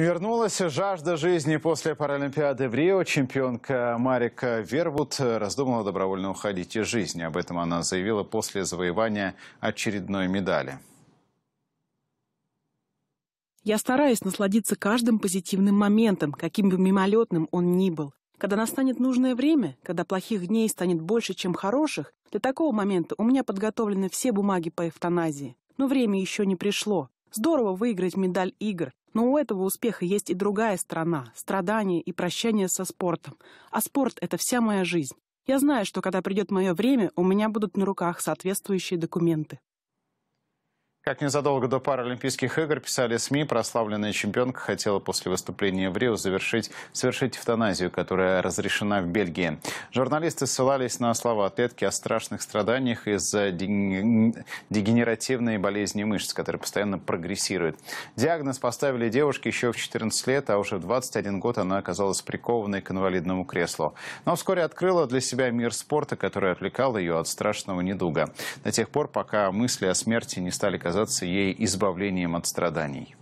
Вернулась жажда жизни после Паралимпиады в Рио. Чемпионка Марика Вервуд раздумала добровольно уходить из жизни. Об этом она заявила после завоевания очередной медали. Я стараюсь насладиться каждым позитивным моментом, каким бы мимолетным он ни был. Когда настанет нужное время, когда плохих дней станет больше, чем хороших, для такого момента у меня подготовлены все бумаги по эвтаназии. Но время еще не пришло. Здорово выиграть медаль игр, но у этого успеха есть и другая сторона – страдания и прощание со спортом. А спорт – это вся моя жизнь. Я знаю, что когда придет мое время, у меня будут на руках соответствующие документы. Как незадолго до Паралимпийских игр писали СМИ, прославленная чемпионка хотела после выступления в Рио завершить, совершить эвтаназию, которая разрешена в Бельгии. Журналисты ссылались на слова атлетки о страшных страданиях из-за дегенеративной болезни мышц, которая постоянно прогрессирует. Диагноз поставили девушке еще в 14 лет, а уже в 21 год она оказалась прикованной к инвалидному креслу. Но вскоре открыла для себя мир спорта, который отвлекал ее от страшного недуга. До тех пор, пока мысли о смерти не стали казаться казаться ей избавлением от страданий.